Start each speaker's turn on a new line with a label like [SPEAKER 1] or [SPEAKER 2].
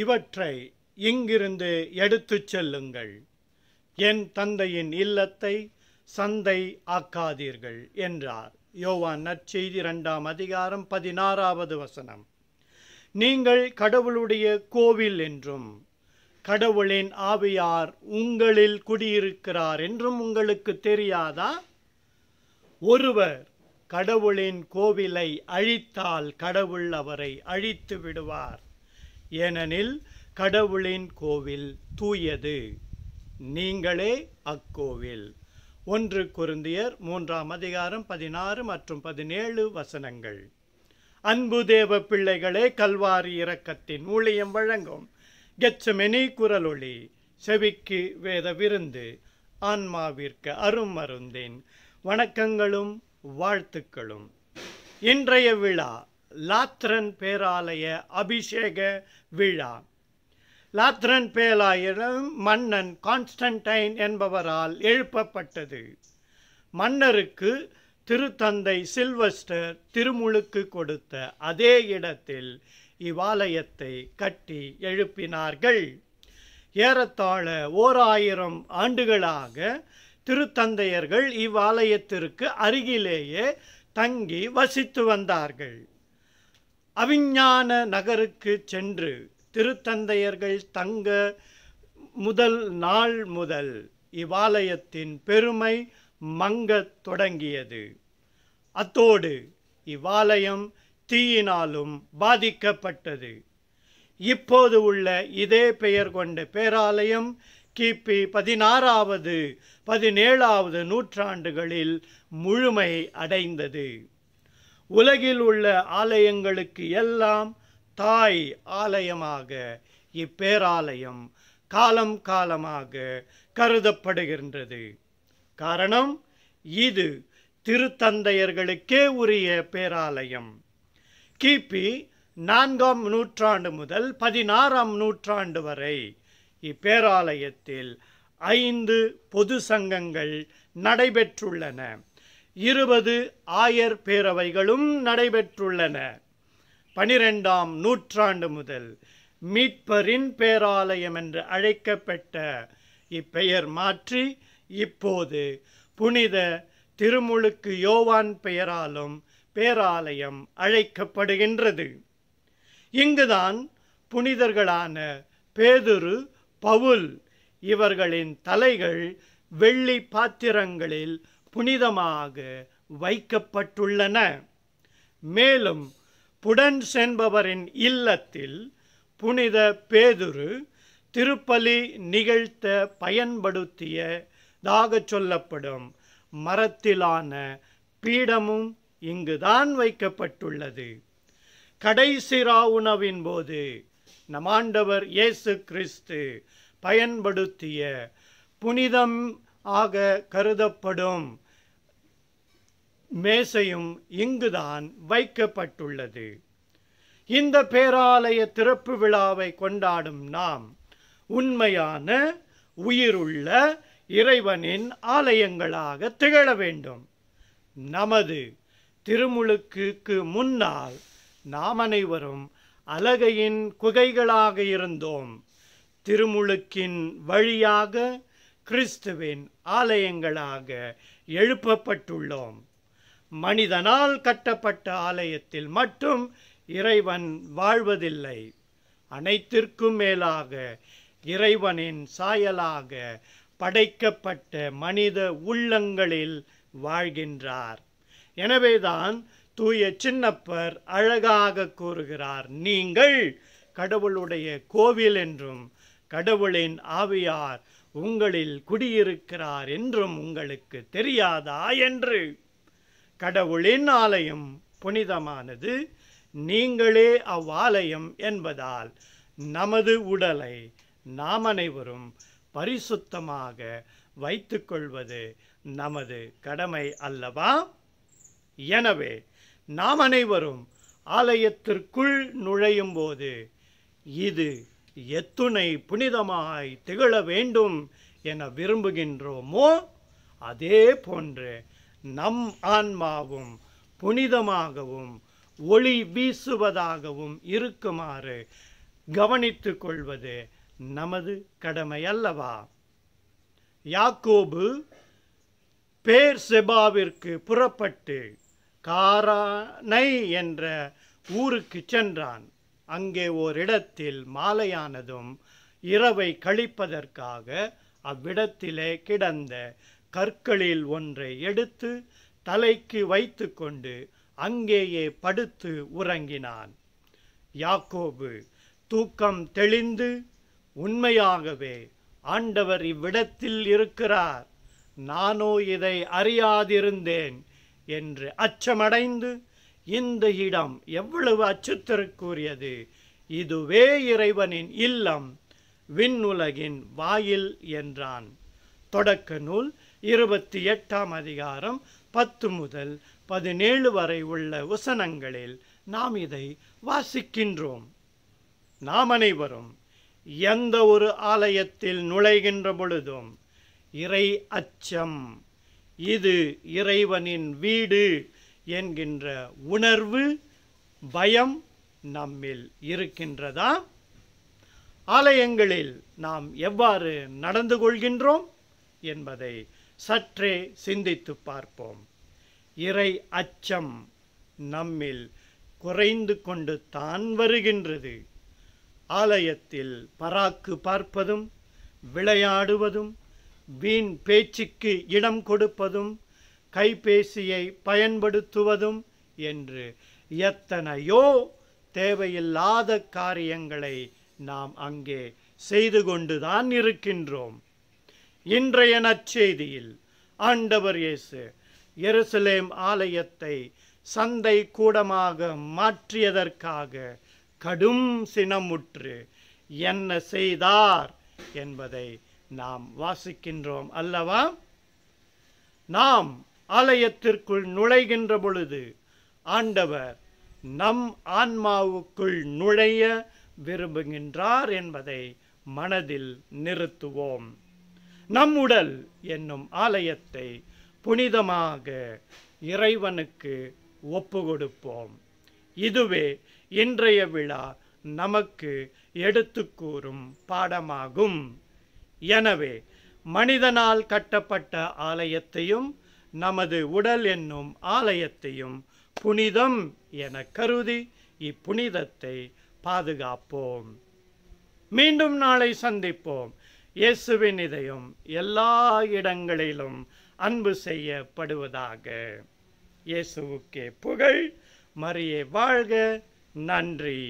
[SPEAKER 1] இவற்றை இங்கிருந்து எடுத்துச் செல்லுங்கள் என் தந்தையின் இல்லத்தை சந்தை ஆக்காதீர்கள் என்றார் யோவான் நற்செய்தி இரண்டாம் அதிகாரம் பதினாறாவது வசனம் நீங்கள் கடவுளுடைய கோவில் என்றும் கடவுளின் ஆவியார் உங்களில் குடியிருக்கிறார் என்றும் உங்களுக்கு தெரியாதா ஒருவர் கடவுளின் கோவிலை அழித்தால் கடவுள் அவரை அழித்து விடுவார் ஏனெனில் கடவுளின் கோவில் தூயது நீங்களே அக்கோவில் ஒன்று குருந்தியர் மூன்றாம் அதிகாரம் பதினாறு மற்றும் பதினேழு வசனங்கள் அன்பு தேவ பிள்ளைகளே கல்வாரி இரக்கத்தின் ஊழியம் வழங்கும் கெச்சமெனி குரலொளி செவிக்கு வேத விருந்து ஆன்மாவிற்கு அரும் மருந்தேன் வணக்கங்களும் வாழ்த்துக்களும் இன்றைய விழா லாத்ரன் பேராலய அபிஷேக விழா லாத்ரன் பேராலயம் மன்னன் கான்ஸ்டன்டைன் என்பவரால் எழுப்பப்பட்டது மன்னருக்கு திருத்தந்தை சில்வஸ்டர் திருமுழுக்கு கொடுத்த அதே இடத்தில் இவ்வாலயத்தை கட்டி எழுப்பினார்கள் ஏறத்தாழ ஓர் ஆயிரம் ஆண்டுகளாக திருத்தந்தையர்கள் இவ்வாலயத்திற்கு அருகிலேயே தங்கி வசித்து வந்தார்கள் அவிஞ்ஞான நகருக்கு சென்று திருத்தந்தையர்கள் தங்க முதல் நாள் முதல் இவ்வாலயத்தின் பெருமை மங்கத் தொடங்கியது அத்தோடு இவ்வாலயம் தீயினாலும் பாதிக்கப்பட்டது இப்போது உள்ள இதே பெயர் கொண்ட பேராலயம் கிபி பதினாறாவது பதினேழாவது நூற்றாண்டுகளில் முழுமை அடைந்தது உலகில் உள்ள ஆலயங்களுக்கு எல்லாம் தாய் ஆலயமாக இப்பேராலயம் காலம் காலமாக கருதப்படுகின்றது காரணம் இது திருத்தந்தையர்களுக்கே உரிய பேராலயம் கிபி நான்காம் நூற்றாண்டு முதல் பதினாறாம் நூற்றாண்டு வரை இப்பேராலயத்தில் ஐந்து பொது சங்கங்கள் நடைபெற்றுள்ளன இருபது ஆயர் பேரவைகளும் நடைபெற்றுள்ளன பனிரெண்டாம் நூற்றாண்டு முதல் மீட்பரின் பேராலயம் என்று அழைக்கப்பட்ட இப்பெயர் மாற்றி இப்போது புனித திருமுழுக்கு யோவான் பெயராலும் பேராலயம் அழைக்கப்படுகின்றது இங்குதான் புனிதர்களான பேதுரு பவுல் இவர்களின் தலைகள் வெள்ளி பாத்திரங்களில் புனிதமாக வைக்கப்பட்டுள்ளன மேலும் புடன் சென்பவரின் இல்லத்தில் புனித பேதுரு திருப்பலி நிகழ்த்த பயன்படுத்தியதாக சொல்லப்படும் மரத்திலான பீடமும் இங்குதான் வைக்கப்பட்டுள்ளது கடைசி ராவுணவின் போது நமாண்டவர் இயேசு கிறிஸ்து பயன்படுத்திய புனிதம் ஆக கருதப்படும் மேசையும் இங்குதான் வைக்கப்பட்டுள்ளது இந்த பேராலய திறப்பு விழாவை கொண்டாடும் நாம் உண்மையான உயிருள்ள இறைவனின் ஆலயங்களாக திகழ வேண்டும் நமது திருமுழுக்குக்கு முன்னால் நாம் அனைவரும் அலகையின் குகைகளாக இருந்தோம் திருமுழுக்கின் வழியாக கிறிஸ்துவின் ஆலயங்களாக எழுப்பப்பட்டுள்ளோம் மனிதனால் கட்டப்பட்ட ஆலயத்தில் மட்டும் இறைவன் வாழ்வதில்லை அனைத்திற்கும் மேலாக இறைவனின் சாயலாக படைக்கப்பட்ட மனித உள்ளங்களில் வாழ்கின்றார் எனவேதான் தூய சின்னப்பர் அழகாக கூறுகிறார் நீங்கள் கடவுளுடைய கோவில் என்றும் கடவுளின் ஆவியார் உங்களில் குடியிருக்கிறார் என்றும் உங்களுக்கு தெரியாதா என்று கடவுளின் ஆலயம் புனிதமானது நீங்களே அவ்வாலயம் என்பதால் நமது உடலை நாம் அனைவரும் பரிசுத்தமாக வைத்துக்கொள்வது நமது கடமை அல்லவா எனவே நாம் அனைவரும் ஆலயத்திற்குள் நுழையும் போது இது எத்துணை புனிதமாய் திகழ வேண்டும் என விரும்புகின்றோமோ அதே போன்று நம் ஆன்மாவும் புனிதமாகவும் ஒளி வீசுவதாகவும் இருக்குமாறு கவனித்து கொள்வது நமது கடமை அல்லவா யாக்கோபு பேர் செபாவிற்கு புறப்பட்டு காரானை என்ற ஊருக்கு சென்றான் அங்கே ஓரிடத்தில் மாலையானதும் இரவை கழிப்பதற்காக அவ்விடத்திலே கிடந்த கற்களில் ஒன்றை எடுத்து தலைக்கு வைத்து கொண்டு அங்கேயே படுத்து உறங்கினான் யாக்கோபு தூக்கம் தெளிந்து உண்மையாகவே ஆண்டவர் இவ்விடத்தில் இருக்கிறார் நானோ இதை அறியாதிருந்தேன் என்று அச்சமடைந்து இந்த இடம் எவ்வளவு அச்சுத்தருக்குரியது இதுவே இறைவனின் இல்லம் விண்ணுலகின் வாயில் என்றான் தொடக்க நூல் இருபத்தி எட்டாம் அதிகாரம் பத்து முதல் பதினேழு வரை உள்ள உசனங்களில் நாம் இதை வாசிக்கின்றோம் நாம் அனைவரும் எந்த ஒரு ஆலயத்தில் நுழைகின்ற பொழுதும் இறை அச்சம் இது இறைவனின் வீடு என்கின்ற உணர்வு பயம் நம்மில் இருக்கின்றதா ஆலயங்களில் நாம் எவ்வாறு நடந்து கொள்கின்றோம் என்பதை சற்றே சிந்தித்து பார்ப்போம் இறை அச்சம் நம்மில் குறைந்து கொண்டு தான் வருகின்றது ஆலயத்தில் பராக்கு பார்ப்பதும் விளையாடுவதும் வீண் பேச்சுக்கு இடம் கொடுப்பதும் கைபேசியை பயன்படுத்துவதும் என்று எத்தனையோ தேவையில்லாத காரியங்களை நாம் அங்கே செய்து கொண்டுதான் இருக்கின்றோம் இன்றைய நற்செய்தியில் ஆண்டவர் இயேசு எருசலேம் ஆலயத்தை சந்தை கூடமாக மாற்றியதற்காக கடும் சினமுற்று என்ன செய்தார் என்பதை நாம் வாசிக்கின்றோம் அல்லவா நாம் ஆலயத்திற்குள் நுழைகின்ற பொழுது ஆண்டவர் நம் ஆன்மாவுக்குள் நுழைய விரும்புகின்றார் என்பதை மனதில் நிறுத்துவோம் நம் உடல் என்னும் ஆலயத்தை புனிதமாக இறைவனுக்கு ஒப்பு கொடுப்போம் இதுவே இன்றைய விழா நமக்கு எடுத்து கூறும் பாடமாகும் எனவே மனிதனால் கட்டப்பட்ட ஆலயத்தையும் நமது உடல் என்னும் ஆலயத்தையும் புனிதம் என கருதி இப்புனிதத்தை பாதுகாப்போம் மீண்டும் நாளை சந்திப்போம் இயேசுவின் இதயம் எல்லா இடங்களிலும் அன்பு செய்யப்படுவதாக இயேசுவுக்கே புகழ் மரியே வாழ்க நன்றி